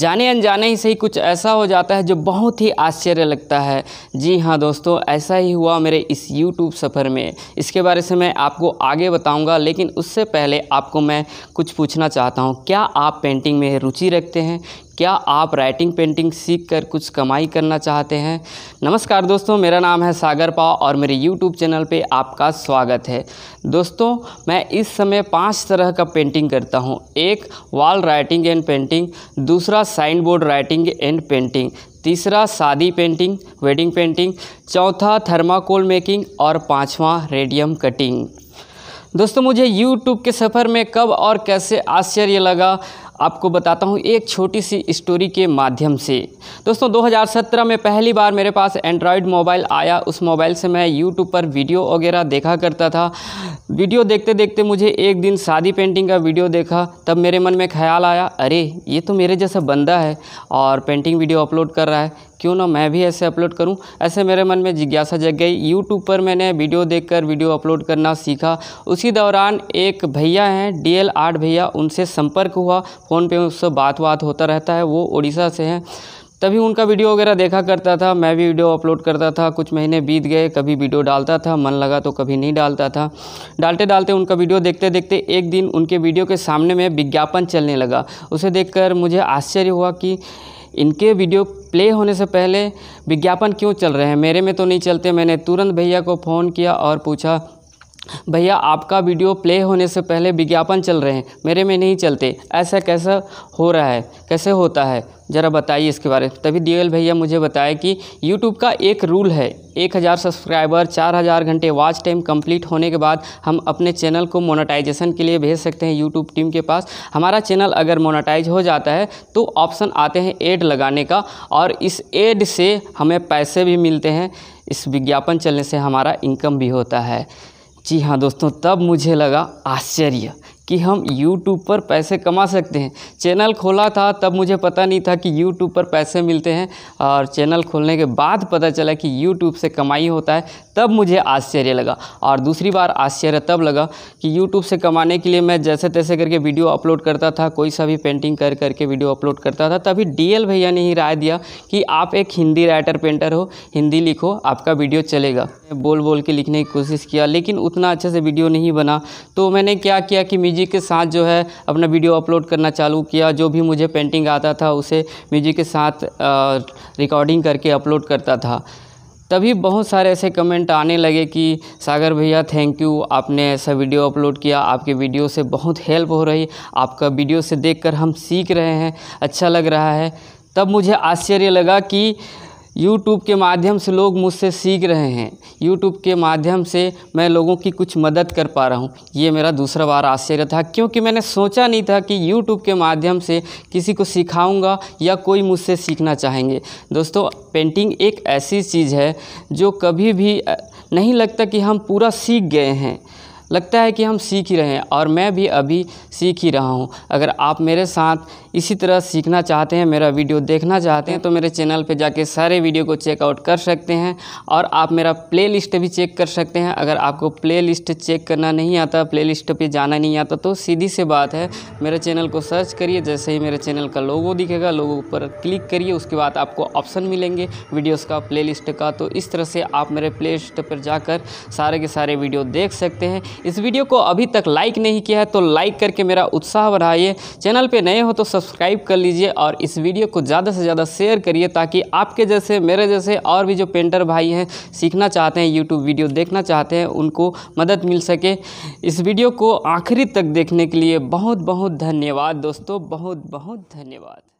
जाने अनजाने ही सही कुछ ऐसा हो जाता है जो बहुत ही आश्चर्य लगता है जी हाँ दोस्तों ऐसा ही हुआ मेरे इस YouTube सफ़र में इसके बारे से मैं आपको आगे बताऊंगा लेकिन उससे पहले आपको मैं कुछ पूछना चाहता हूँ क्या आप पेंटिंग में रुचि रखते हैं क्या आप राइटिंग पेंटिंग सीख कर कुछ कमाई करना चाहते हैं नमस्कार दोस्तों मेरा नाम है सागर पा और मेरे यूट्यूब चैनल पे आपका स्वागत है दोस्तों मैं इस समय पांच तरह का पेंटिंग करता हूँ एक वॉल राइटिंग एंड पेंटिंग दूसरा sign board writing and painting तीसरा शादी पेंटिंग वेडिंग पेंटिंग चौथा थर्माकोल मेकिंग और पाँचवा रेडियम कटिंग दोस्तों मुझे यूट्यूब के सफ़र में कब और कैसे आश्चर्य लगा आपको बताता हूँ एक छोटी सी स्टोरी के माध्यम से दोस्तों 2017 में पहली बार मेरे पास एंड्रॉयड मोबाइल आया उस मोबाइल से मैं यूट्यूब पर वीडियो वगैरह देखा करता था वीडियो देखते देखते मुझे एक दिन शादी पेंटिंग का वीडियो देखा तब मेरे मन में ख्याल आया अरे ये तो मेरे जैसा बंदा है और पेंटिंग वीडियो अपलोड कर रहा है क्यों ना मैं भी ऐसे अपलोड करूँ ऐसे मेरे मन में जिज्ञासा जग गई यूट्यूब पर मैंने वीडियो देखकर वीडियो अपलोड करना सीखा उसी दौरान एक भैया हैं डी एल आठ भैया उनसे संपर्क हुआ फ़ोन पे उससे बात बात होता रहता है वो उड़ीसा से हैं तभी उनका वीडियो वगैरह देखा करता था मैं भी वीडियो अपलोड करता था कुछ महीने बीत गए कभी वीडियो डालता था मन लगा तो कभी नहीं डालता था डालते डालते उनका वीडियो देखते देखते एक दिन उनके वीडियो के सामने में विज्ञापन चलने लगा उसे देखकर मुझे आश्चर्य हुआ कि इनके वीडियो प्ले होने से पहले विज्ञापन क्यों चल रहे हैं मेरे में तो नहीं चलते मैंने तुरंत भैया को फ़ोन किया और पूछा भैया आपका वीडियो प्ले होने से पहले विज्ञापन चल रहे हैं मेरे में नहीं चलते ऐसा कैसा हो रहा है कैसे होता है ज़रा बताइए इसके बारे में तभी दियल भैया मुझे बताया कि यूट्यूब का एक रूल है एक हज़ार सब्सक्राइबर चार हज़ार घंटे वॉच टाइम कंप्लीट होने के बाद हम अपने चैनल को मोनेटाइजेशन के लिए भेज सकते हैं यूट्यूब टीम के पास हमारा चैनल अगर मोनेटाइज हो जाता है तो ऑप्शन आते हैं एड लगाने का और इस एड से हमें पैसे भी मिलते हैं इस विज्ञापन चलने से हमारा इनकम भी होता है जी हाँ दोस्तों तब मुझे लगा आश्चर्य कि हम यूट्यूब पर पैसे कमा सकते हैं चैनल खोला था तब मुझे पता नहीं था कि यूट्यूब पर पैसे मिलते हैं और चैनल खोलने के बाद पता चला कि यूट्यूब से कमाई होता है तब मुझे आश्चर्य लगा और दूसरी बार आश्चर्य तब लगा कि यूट्यूब से कमाने के लिए मैं जैसे तैसे करके वीडियो अपलोड करता था कोई सा भी पेंटिंग कर करके वीडियो अपलोड करता था तभी एल भैया ने ही राय दिया कि आप एक हिंदी राइटर पेंटर हो हिंदी लिखो आपका वीडियो चलेगा बोल बोल के लिखने की कोशिश किया लेकिन उतना अच्छे से वीडियो नहीं बना तो मैंने क्या किया कि म्यूजिक के साथ जो है अपना वीडियो अपलोड करना चालू किया जो भी मुझे पेंटिंग आता था उसे म्यूजिक के साथ रिकॉर्डिंग करके अपलोड करता था तभी बहुत सारे ऐसे कमेंट आने लगे कि सागर भैया थैंक यू आपने ऐसा वीडियो अपलोड किया आपके वीडियो से बहुत हेल्प हो रही आपका वीडियो से देखकर हम सीख रहे हैं अच्छा लग रहा है तब मुझे आश्चर्य लगा कि यूट्यूब के माध्यम से लोग मुझसे सीख रहे हैं यूट्यूब के माध्यम से मैं लोगों की कुछ मदद कर पा रहा हूँ ये मेरा दूसरा बार आश्चर्य था क्योंकि मैंने सोचा नहीं था कि यूट्यूब के माध्यम से किसी को सिखाऊंगा या कोई मुझसे सीखना चाहेंगे दोस्तों पेंटिंग एक ऐसी चीज़ है जो कभी भी नहीं लगता कि हम पूरा सीख गए हैं लगता है कि हम सीख ही रहे हैं और मैं भी अभी सीख ही रहा हूँ अगर आप मेरे साथ इसी तरह सीखना चाहते हैं मेरा वीडियो देखना चाहते हैं तो मेरे चैनल पे जाके सारे वीडियो को चेकआउट कर सकते हैं और आप मेरा प्लेलिस्ट भी चेक कर सकते हैं अगर आपको प्लेलिस्ट चेक करना नहीं आता प्लेलिस्ट पे जाना नहीं आता तो सीधी से बात है मेरे चैनल को सर्च करिए जैसे ही मेरे चैनल का लोगो दिखेगा लोगों पर क्लिक करिए उसके बाद आपको ऑप्शन मिलेंगे वीडियोज़ का प्ले का तो इस तरह से आप मेरे प्ले पर जाकर सारे के सारे वीडियो देख सकते हैं इस वीडियो को अभी तक लाइक नहीं किया है तो लाइक करके मेरा उत्साह बढ़ाइए चैनल पर नए हो तो सब्सक्राइब कर लीजिए और इस वीडियो को ज़्यादा से ज़्यादा शेयर करिए ताकि आपके जैसे मेरे जैसे और भी जो पेंटर भाई हैं सीखना चाहते हैं यूट्यूब वीडियो देखना चाहते हैं उनको मदद मिल सके इस वीडियो को आखिरी तक देखने के लिए बहुत बहुत धन्यवाद दोस्तों बहुत बहुत धन्यवाद